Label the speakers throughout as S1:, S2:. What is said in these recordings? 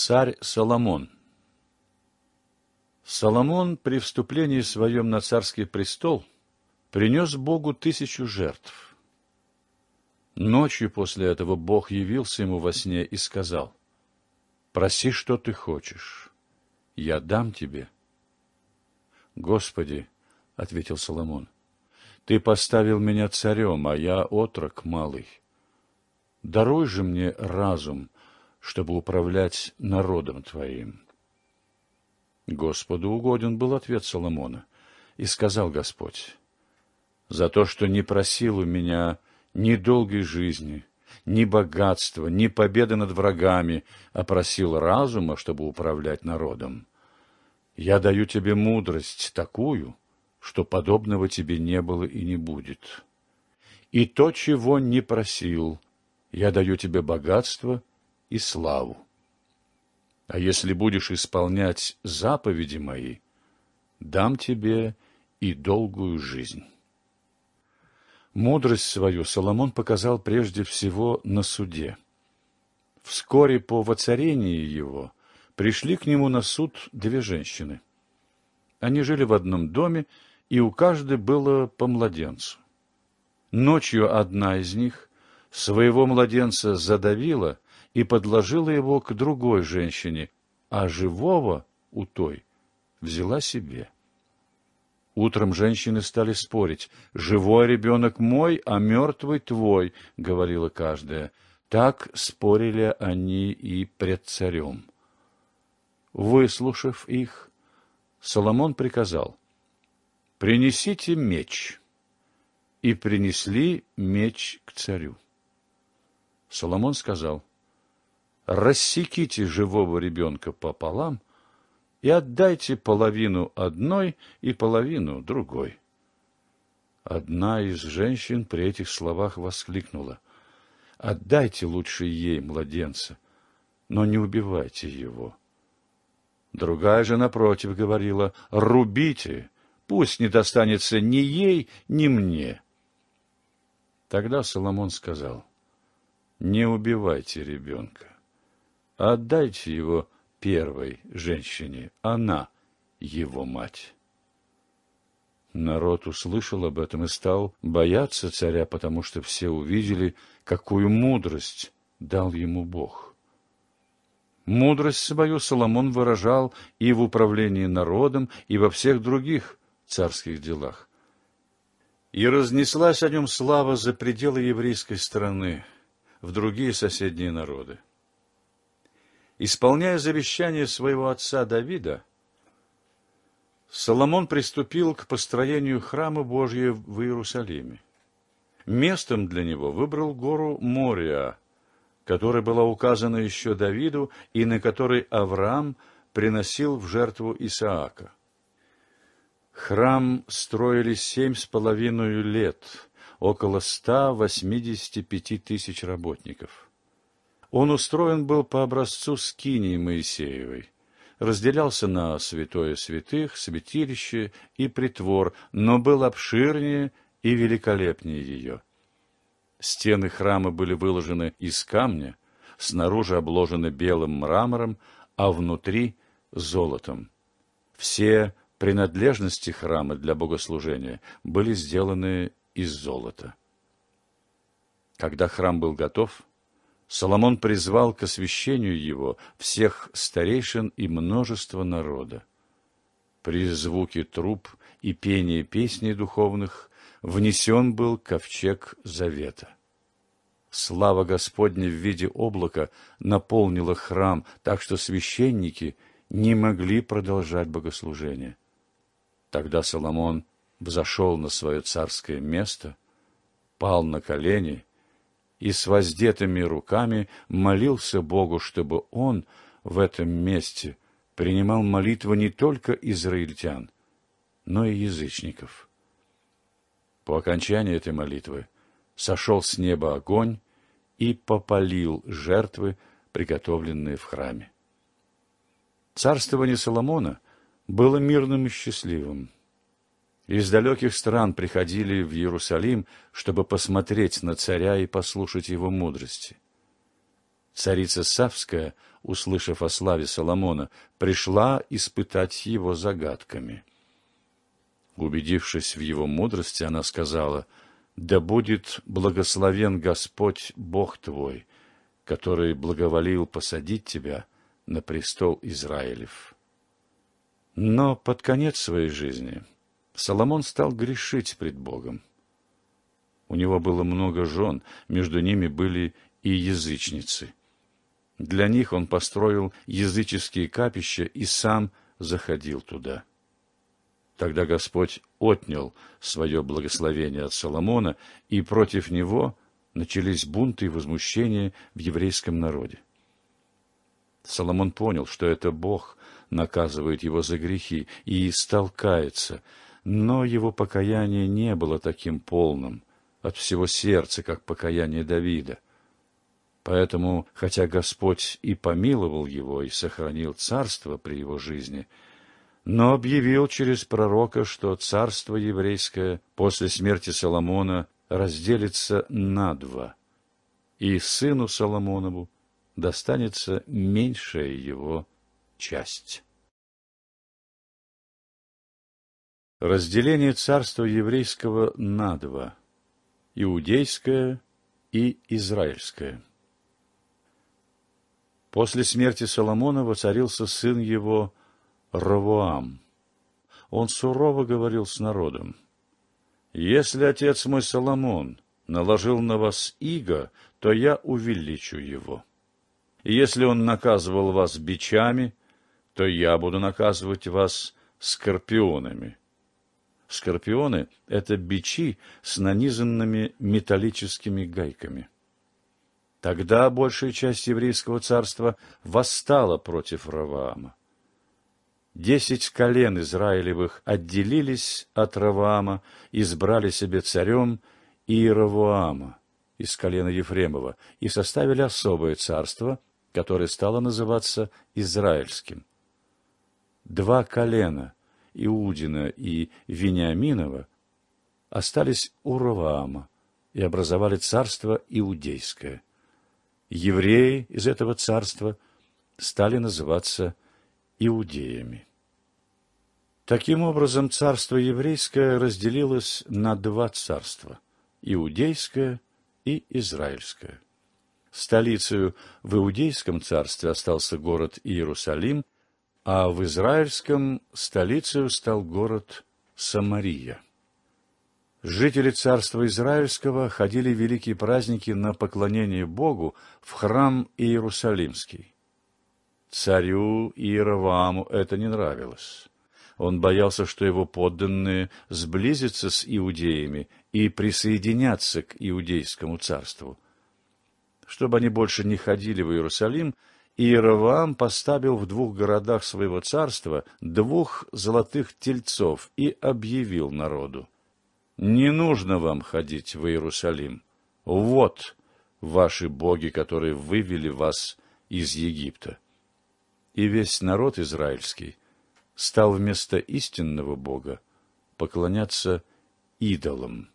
S1: Царь Соломон Соломон при вступлении своем на царский престол принес Богу тысячу жертв. Ночью после этого Бог явился ему во сне и сказал, «Проси, что ты хочешь, я дам тебе». «Господи», — ответил Соломон, — «ты поставил меня царем, а я отрок малый. Даруй же мне разум» чтобы управлять народом твоим». Господу угоден был ответ Соломона, и сказал Господь, «За то, что не просил у меня ни долгой жизни, ни богатства, ни победы над врагами, а просил разума, чтобы управлять народом. Я даю тебе мудрость такую, что подобного тебе не было и не будет. И то, чего не просил, я даю тебе богатство и славу. А если будешь исполнять заповеди мои, дам тебе и долгую жизнь. Мудрость свою Соломон показал прежде всего на суде. Вскоре по воцарении его пришли к нему на суд две женщины. Они жили в одном доме, и у каждой было по младенцу. Ночью одна из них своего младенца задавила и подложила его к другой женщине, а живого у той взяла себе. Утром женщины стали спорить. «Живой ребенок мой, а мертвый твой», — говорила каждая. Так спорили они и пред царем. Выслушав их, Соломон приказал, «Принесите меч». И принесли меч к царю. Соломон сказал, рассеките живого ребенка пополам и отдайте половину одной и половину другой. Одна из женщин при этих словах воскликнула. «Отдайте лучше ей младенца, но не убивайте его». Другая же, напротив, говорила, «Рубите, пусть не достанется ни ей, ни мне». Тогда Соломон сказал, «Не убивайте ребенка, Отдайте его первой женщине, она его мать. Народ услышал об этом и стал бояться царя, потому что все увидели, какую мудрость дал ему Бог. Мудрость свою Соломон выражал и в управлении народом, и во всех других царских делах. И разнеслась о нем слава за пределы еврейской страны, в другие соседние народы. Исполняя завещание своего отца Давида, Соломон приступил к построению храма Божьего в Иерусалиме. Местом для него выбрал гору Мория, которая была указана еще Давиду и на которой Авраам приносил в жертву Исаака. Храм строили семь с половиной лет, около 185 тысяч работников. Он устроен был по образцу скинии Моисеевой. Разделялся на святое святых, святилище и притвор, но был обширнее и великолепнее ее. Стены храма были выложены из камня, снаружи обложены белым мрамором, а внутри — золотом. Все принадлежности храма для богослужения были сделаны из золота. Когда храм был готов, Соломон призвал к освящению его всех старейшин и множество народа. При звуке труб и пении песней духовных внесен был ковчег завета. Слава Господня в виде облака наполнила храм, так что священники не могли продолжать богослужение. Тогда Соломон взошел на свое царское место, пал на колени и с воздетыми руками молился Богу, чтобы он в этом месте принимал молитвы не только израильтян, но и язычников. По окончании этой молитвы сошел с неба огонь и попалил жертвы, приготовленные в храме. Царствование Соломона было мирным и счастливым. Из далеких стран приходили в Иерусалим, чтобы посмотреть на царя и послушать его мудрости. Царица Савская, услышав о славе Соломона, пришла испытать его загадками. Убедившись в его мудрости, она сказала, «Да будет благословен Господь, Бог твой, который благоволил посадить тебя на престол Израилев». Но под конец своей жизни – Соломон стал грешить пред Богом. У него было много жен, между ними были и язычницы. Для них он построил языческие капища и сам заходил туда. Тогда Господь отнял свое благословение от Соломона, и против него начались бунты и возмущения в еврейском народе. Соломон понял, что это Бог наказывает его за грехи, и стал каяться – но его покаяние не было таким полным от всего сердца, как покаяние Давида. Поэтому, хотя Господь и помиловал его, и сохранил царство при его жизни, но объявил через пророка, что царство еврейское после смерти Соломона разделится на два, и сыну Соломонову достанется меньшая его часть. Разделение царства еврейского на два – иудейское и израильское. После смерти Соломона воцарился сын его Равуам. Он сурово говорил с народом. «Если отец мой Соломон наложил на вас иго, то я увеличу его. если он наказывал вас бичами, то я буду наказывать вас скорпионами». Скорпионы – это бичи с нанизанными металлическими гайками. Тогда большая часть еврейского царства восстала против Раваама. Десять колен Израилевых отделились от Раваама, избрали себе царем Иеравуама из колена Ефремова и составили особое царство, которое стало называться Израильским. Два колена – Иудина и Вениаминова, остались у Раваама и образовали царство Иудейское. Евреи из этого царства стали называться иудеями. Таким образом, царство еврейское разделилось на два царства – иудейское и израильское. Столицей в Иудейском царстве остался город Иерусалим – а в израильском столицей стал город Самария. Жители царства Израильского ходили в великие праздники на поклонение Богу в храм Иерусалимский. Царю Иероваму это не нравилось. Он боялся, что его подданные сблизятся с иудеями и присоединятся к иудейскому царству. Чтобы они больше не ходили в Иерусалим, Иеровоам поставил в двух городах своего царства двух золотых тельцов и объявил народу, «Не нужно вам ходить в Иерусалим. Вот ваши боги, которые вывели вас из Египта». И весь народ израильский стал вместо истинного Бога поклоняться идолам.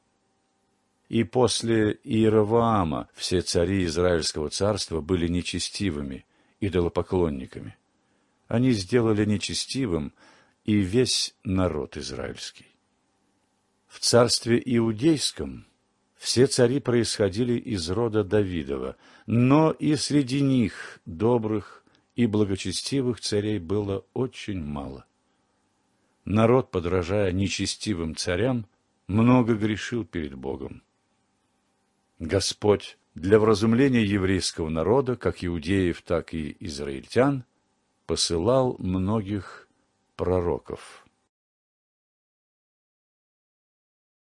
S1: И после Иеровоама все цари Израильского царства были нечестивыми – идолопоклонниками. Они сделали нечестивым и весь народ израильский. В царстве иудейском все цари происходили из рода Давидова, но и среди них добрых и благочестивых царей было очень мало. Народ, подражая нечестивым царям, много грешил перед Богом. Господь для вразумления еврейского народа, как иудеев, так и израильтян, посылал многих пророков.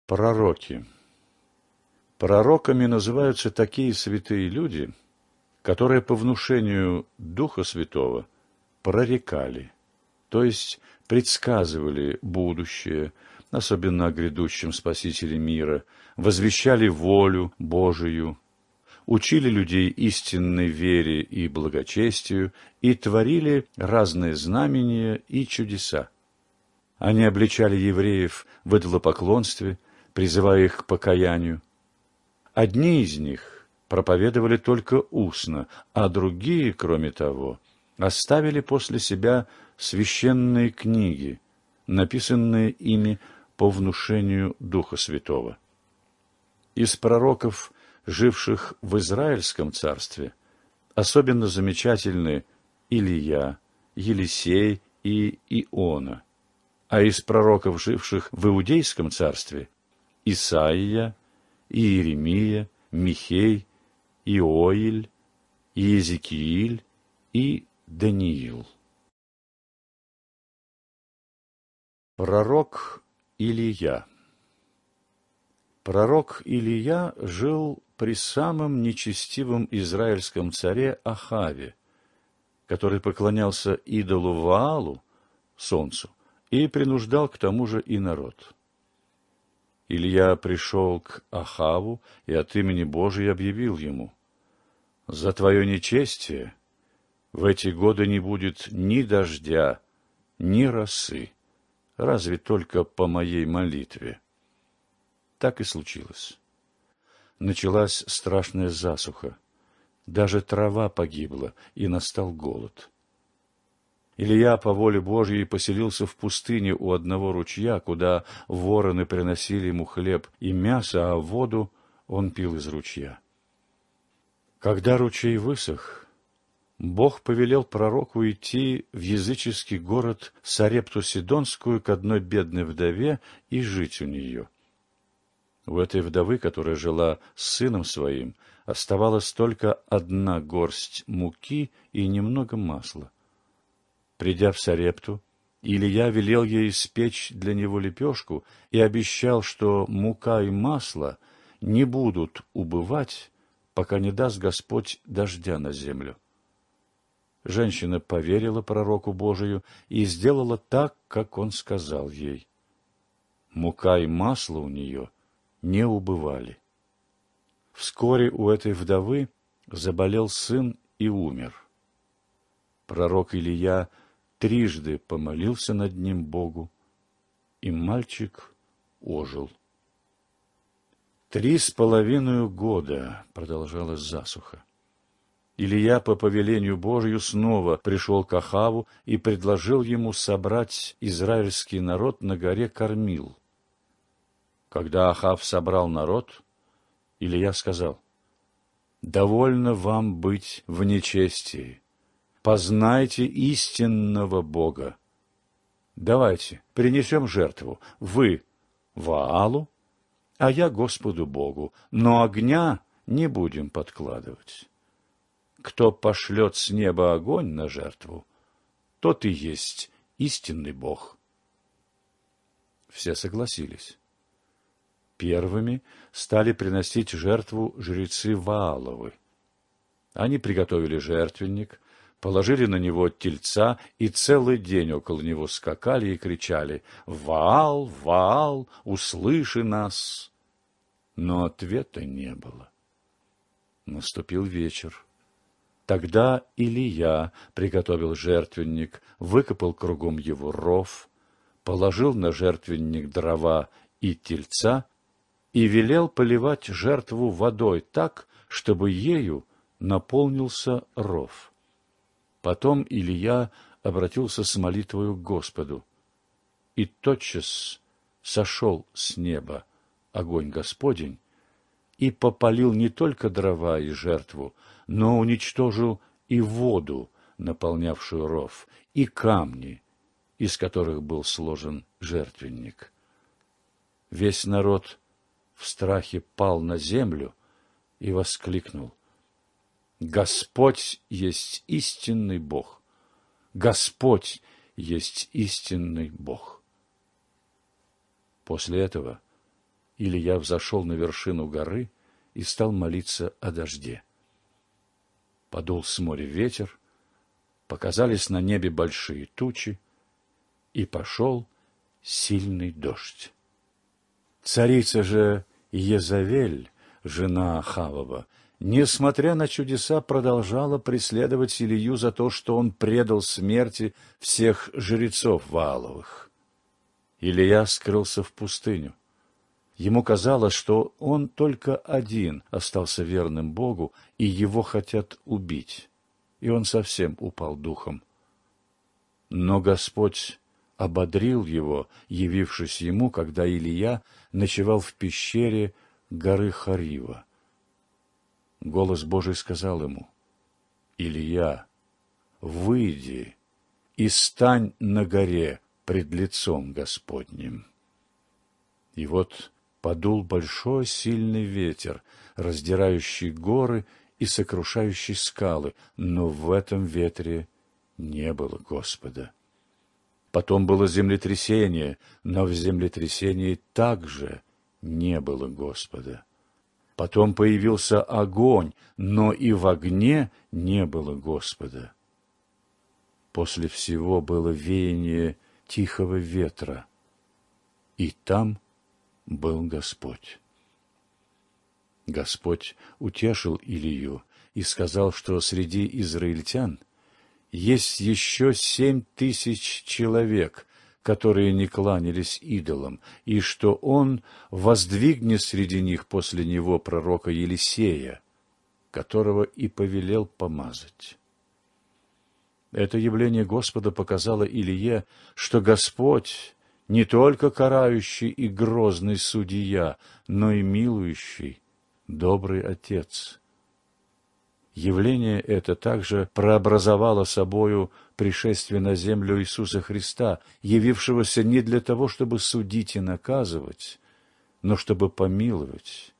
S1: Пророки Пророками называются такие святые люди, которые по внушению Духа Святого прорекали, то есть предсказывали будущее, особенно о грядущем Спасителе мира, возвещали волю Божию, учили людей истинной вере и благочестию и творили разные знамения и чудеса. Они обличали евреев в идолопоклонстве, призывая их к покаянию. Одни из них проповедовали только устно, а другие, кроме того, оставили после себя священные книги, написанные ими по внушению Духа Святого. Из пророков живших в Израильском царстве, особенно замечательны Илия, Елисей и Иона, а из пророков, живших в Иудейском царстве, Исаия, Иеремия, Михей, Иоиль, Иезекииль и Даниил. Пророк Илия Пророк Илия жил при самом нечестивом израильском царе Ахаве, который поклонялся идолу Ваалу, солнцу, и принуждал к тому же и народ. Илья пришел к Ахаву и от имени Божия объявил ему, «За твое нечестие в эти годы не будет ни дождя, ни росы, разве только по моей молитве». Так и случилось началась страшная засуха. Даже трава погибла, и настал голод. Илья по воле Божьей поселился в пустыне у одного ручья, куда вороны приносили ему хлеб и мясо, а воду он пил из ручья. Когда ручей высох, Бог повелел пророку идти в языческий город Сарепту-Сидонскую к одной бедной вдове и жить у нее – у этой вдовы, которая жила с сыном своим, оставалась только одна горсть муки и немного масла. Придя в Сарепту, Илья велел ей испечь для него лепешку и обещал, что мука и масло не будут убывать, пока не даст Господь дождя на землю. Женщина поверила пророку Божию и сделала так, как он сказал ей. Мука и масло у нее — не убывали. Вскоре у этой вдовы заболел сын и умер. Пророк Илья трижды помолился над ним Богу, и мальчик ожил. Три с половиной года продолжалась засуха. Илья по повелению Божию снова пришел к Ахаву и предложил ему собрать израильский народ на горе Кормил. Когда Ахав собрал народ, Илья сказал, «Довольно вам быть в нечестии. Познайте истинного Бога. Давайте принесем жертву, вы Ваалу, а я Господу Богу, но огня не будем подкладывать. Кто пошлет с неба огонь на жертву, тот и есть истинный Бог». Все согласились первыми стали приносить жертву жрецы Вааловы. Они приготовили жертвенник, положили на него тельца и целый день около него скакали и кричали «Ваал! Ваал! Услыши нас!» Но ответа не было. Наступил вечер. Тогда Илья приготовил жертвенник, выкопал кругом его ров, положил на жертвенник дрова и тельца и велел поливать жертву водой так, чтобы ею наполнился ров. Потом Илья обратился с молитвою к Господу, и тотчас сошел с неба огонь Господень и попалил не только дрова и жертву, но уничтожил и воду, наполнявшую ров, и камни, из которых был сложен жертвенник. Весь народ в страхе пал на землю и воскликнул. Господь есть истинный Бог. Господь есть истинный Бог. После этого Илья взошел на вершину горы и стал молиться о дожде. Подул с моря ветер, показались на небе большие тучи, и пошел сильный дождь. Царица же Езавель, жена Хавова, несмотря на чудеса, продолжала преследовать Илью за то, что он предал смерти всех жрецов Вааловых. Илья скрылся в пустыню. Ему казалось, что он только один остался верным Богу, и его хотят убить. И он совсем упал духом. Но Господь ободрил его, явившись ему, когда Илья ночевал в пещере горы Харива. Голос Божий сказал ему, «Илья, выйди и стань на горе пред лицом Господним». И вот подул большой сильный ветер, раздирающий горы и сокрушающий скалы, но в этом ветре не было Господа. Потом было землетрясение, но в землетрясении также не было Господа. Потом появился огонь, но и в огне не было Господа. После всего было веяние тихого ветра, и там был Господь. Господь утешил Илью и сказал, что среди израильтян есть еще семь тысяч человек, которые не кланялись идолам, и что он воздвигнет среди них после него пророка Елисея, которого и повелел помазать. Это явление Господа показало Илье, что Господь не только карающий и грозный судья, но и милующий, добрый отец – Явление это также прообразовало собою пришествие на землю Иисуса Христа, явившегося не для того, чтобы судить и наказывать, но чтобы помиловать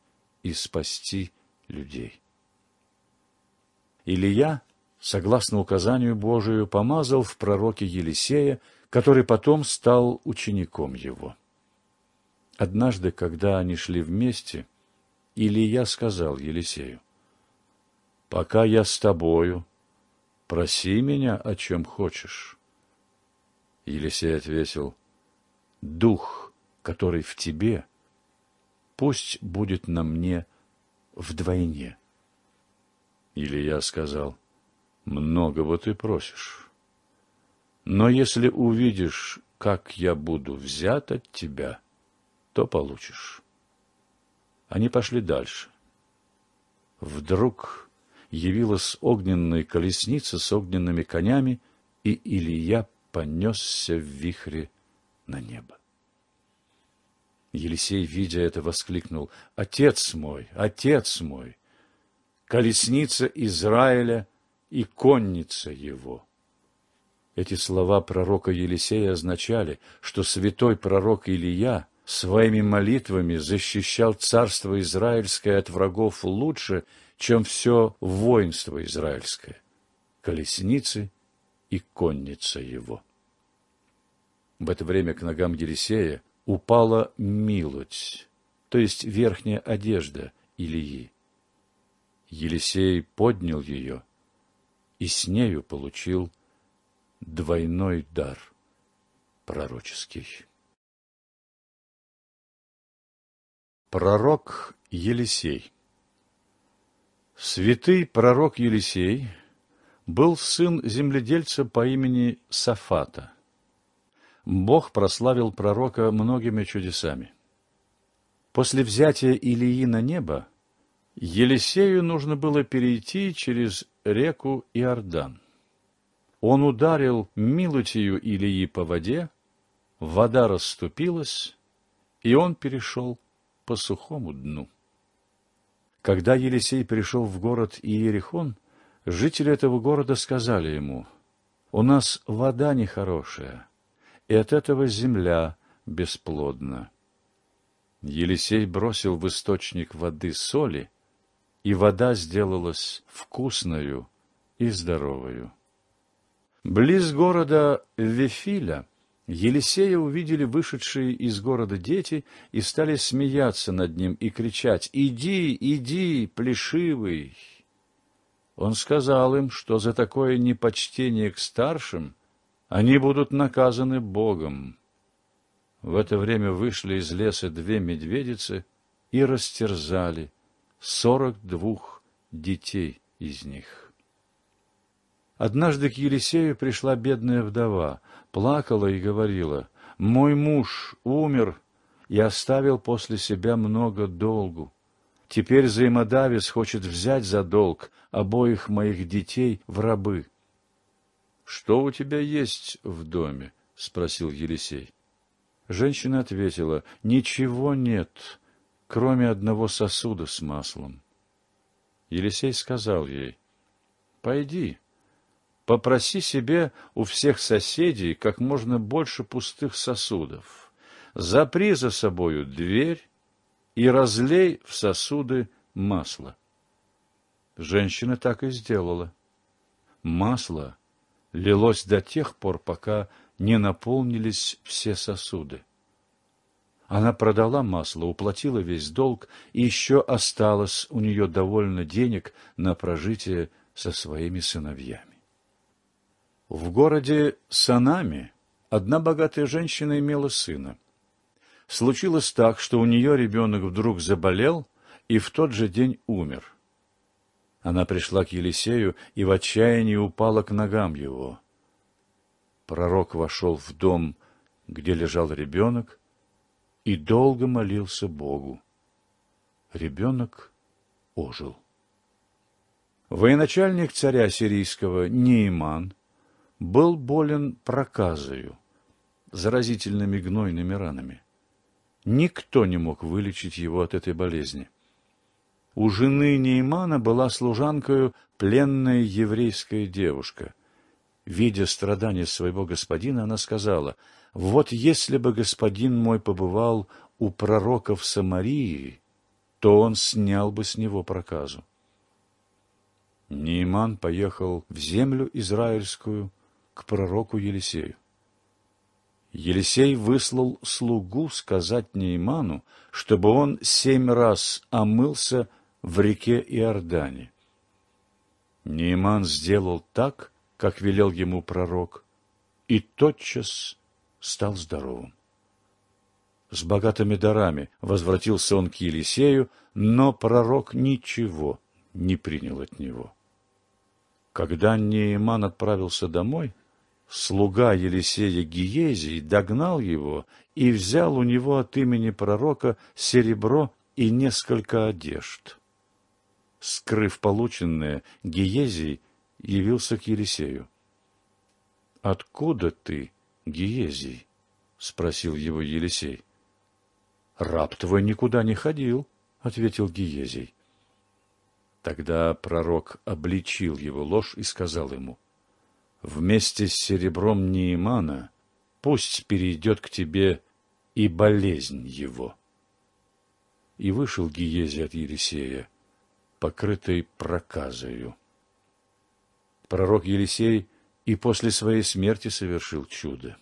S1: и спасти людей. Илия, согласно указанию Божию, помазал в пророке Елисея, который потом стал учеником его. Однажды, когда они шли вместе, Илия сказал Елисею, пока я с тобою. Проси меня, о чем хочешь. Елисей ответил, дух, который в тебе, пусть будет на мне вдвойне. Илья сказал, многого ты просишь. Но если увидишь, как я буду взят от тебя, то получишь. Они пошли дальше. Вдруг явилась огненная колесница с огненными конями, и Илья понесся в вихре на небо. Елисей, видя это, воскликнул, «Отец мой, отец мой! Колесница Израиля и конница его!» Эти слова пророка Елисея означали, что святой пророк Илья своими молитвами защищал царство израильское от врагов лучше, чем все воинство израильское, колесницы и конница его. В это время к ногам Елисея упала милоть, то есть верхняя одежда Илии. Елисей поднял ее и с нею получил двойной дар пророческий. Пророк Елисей Святый пророк Елисей был сын земледельца по имени Сафата. Бог прославил пророка многими чудесами. После взятия Илии на небо Елисею нужно было перейти через реку Иордан. Он ударил милотию Илии по воде, вода расступилась, и он перешел по сухому дну. Когда Елисей пришел в город Иерихон, жители этого города сказали ему, «У нас вода нехорошая, и от этого земля бесплодна». Елисей бросил в источник воды соли, и вода сделалась вкусною и здоровою. Близ города Вефиля Елисея увидели вышедшие из города дети и стали смеяться над ним и кричать «Иди, иди, плешивый!». Он сказал им, что за такое непочтение к старшим они будут наказаны Богом. В это время вышли из леса две медведицы и растерзали сорок двух детей из них. Однажды к Елисею пришла бедная вдова, плакала и говорила, «Мой муж умер и оставил после себя много долгу. Теперь взаимодавец хочет взять за долг обоих моих детей в рабы». «Что у тебя есть в доме?» — спросил Елисей. Женщина ответила, «Ничего нет, кроме одного сосуда с маслом». Елисей сказал ей, «Пойди» Попроси себе у всех соседей как можно больше пустых сосудов. Запри за собою дверь и разлей в сосуды масло. Женщина так и сделала. Масло лилось до тех пор, пока не наполнились все сосуды. Она продала масло, уплатила весь долг, и еще осталось у нее довольно денег на прожитие со своими сыновьями. В городе Санами одна богатая женщина имела сына. Случилось так, что у нее ребенок вдруг заболел и в тот же день умер. Она пришла к Елисею и в отчаянии упала к ногам его. Пророк вошел в дом, где лежал ребенок, и долго молился Богу. Ребенок ожил. Военачальник царя сирийского Нейман – был болен проказою, заразительными гнойными ранами. Никто не мог вылечить его от этой болезни. У жены Неймана была служанкою пленная еврейская девушка. Видя страдания своего господина, она сказала, «Вот если бы господин мой побывал у пророков Самарии, то он снял бы с него проказу». Нейман поехал в землю израильскую к пророку Елисею. Елисей выслал слугу сказать Нейману, чтобы он семь раз омылся в реке Иордане. Нейман сделал так, как велел ему пророк, и тотчас стал здоровым. С богатыми дарами возвратился он к Елисею, но пророк ничего не принял от него. Когда Нейман отправился домой, Слуга Елисея Гиезий догнал его и взял у него от имени пророка серебро и несколько одежд. Скрыв полученное, Гиезий явился к Елисею. «Откуда ты, Гиезий?» — спросил его Елисей. «Раб твой никуда не ходил», — ответил Гиезий. Тогда пророк обличил его ложь и сказал ему — вместе с серебром Неимана, пусть перейдет к тебе и болезнь его. И вышел Гиези от Елисея, покрытый проказою. Пророк Елисей и после своей смерти совершил чудо.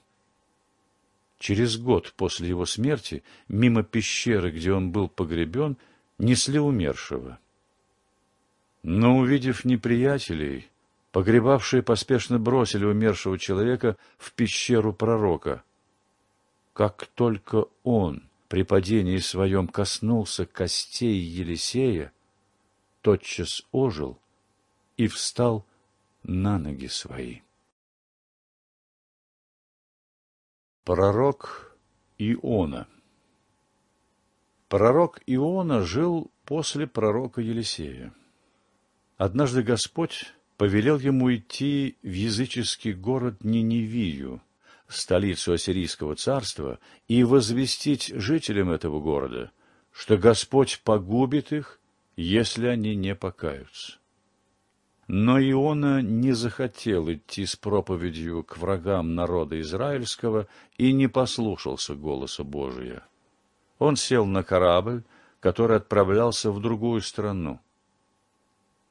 S1: Через год после его смерти, мимо пещеры, где он был погребен, несли умершего. Но, увидев неприятелей, Погребавшие поспешно бросили умершего человека в пещеру пророка. Как только он при падении своем коснулся костей Елисея, тотчас ожил и встал на ноги свои. Пророк Иона Пророк Иона жил после пророка Елисея. Однажды Господь повелел ему идти в языческий город Ниневию, столицу Ассирийского царства, и возвестить жителям этого города, что Господь погубит их, если они не покаются. Но Иона не захотел идти с проповедью к врагам народа израильского и не послушался голоса Божия. Он сел на корабль, который отправлялся в другую страну.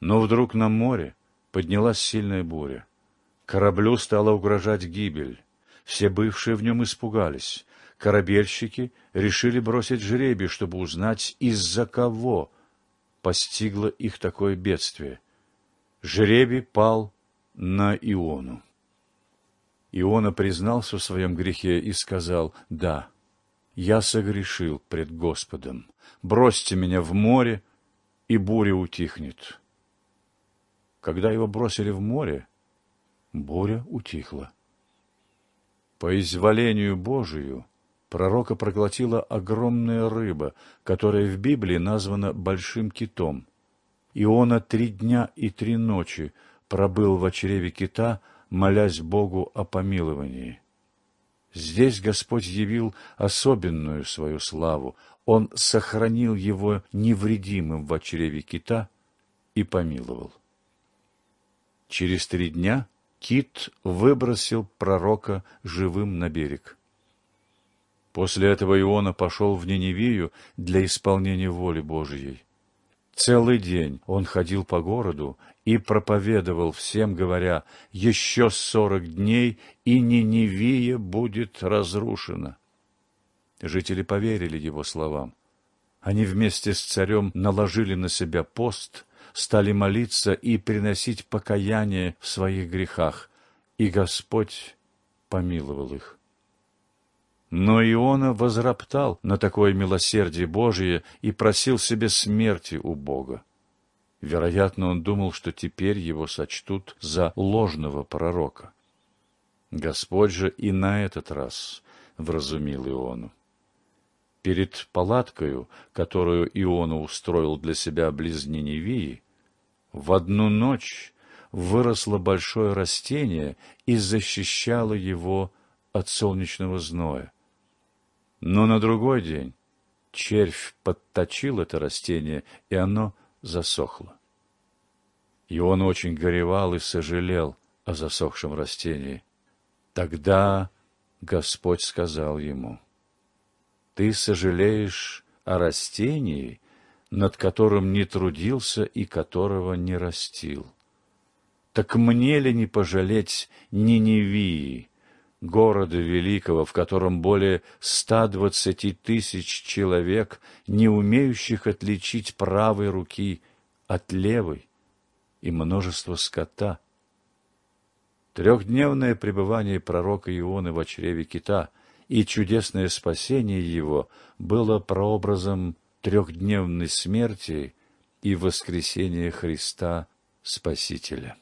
S1: Но вдруг на море поднялась сильная буря. Кораблю стала угрожать гибель. Все бывшие в нем испугались. Корабельщики решили бросить жребий, чтобы узнать, из-за кого постигло их такое бедствие. Жребий пал на Иону. Иона признался в своем грехе и сказал «Да, я согрешил пред Господом. Бросьте меня в море, и буря утихнет». Когда его бросили в море, буря утихла. По изволению Божию пророка проглотила огромная рыба, которая в Библии названа большим китом. Иона три дня и три ночи пробыл в очреве кита, молясь Богу о помиловании. Здесь Господь явил особенную свою славу. Он сохранил его невредимым в очреве кита и помиловал. Через три дня кит выбросил пророка живым на берег. После этого Иона пошел в Ниневию для исполнения воли Божьей. Целый день он ходил по городу и проповедовал всем, говоря, «Еще сорок дней, и Ниневия будет разрушена». Жители поверили его словам. Они вместе с царем наложили на себя пост – стали молиться и приносить покаяние в своих грехах, и Господь помиловал их. Но Иона возроптал на такое милосердие Божие и просил себе смерти у Бога. Вероятно, он думал, что теперь его сочтут за ложного пророка. Господь же и на этот раз вразумил Иону. Перед палаткою, которую Иона устроил для себя близ Ниневии, в одну ночь выросло большое растение и защищало его от солнечного зноя. Но на другой день червь подточил это растение, и оно засохло. И он очень горевал и сожалел о засохшем растении. Тогда Господь сказал ему, «Ты сожалеешь о растении, над которым не трудился и которого не растил. Так мне ли не пожалеть Ниневии, города великого, в котором более ста двадцати тысяч человек, не умеющих отличить правой руки от левой, и множество скота. Трехдневное пребывание пророка Ионы в чреве кита и чудесное спасение его было прообразом трехдневной смерти и воскресения Христа Спасителя.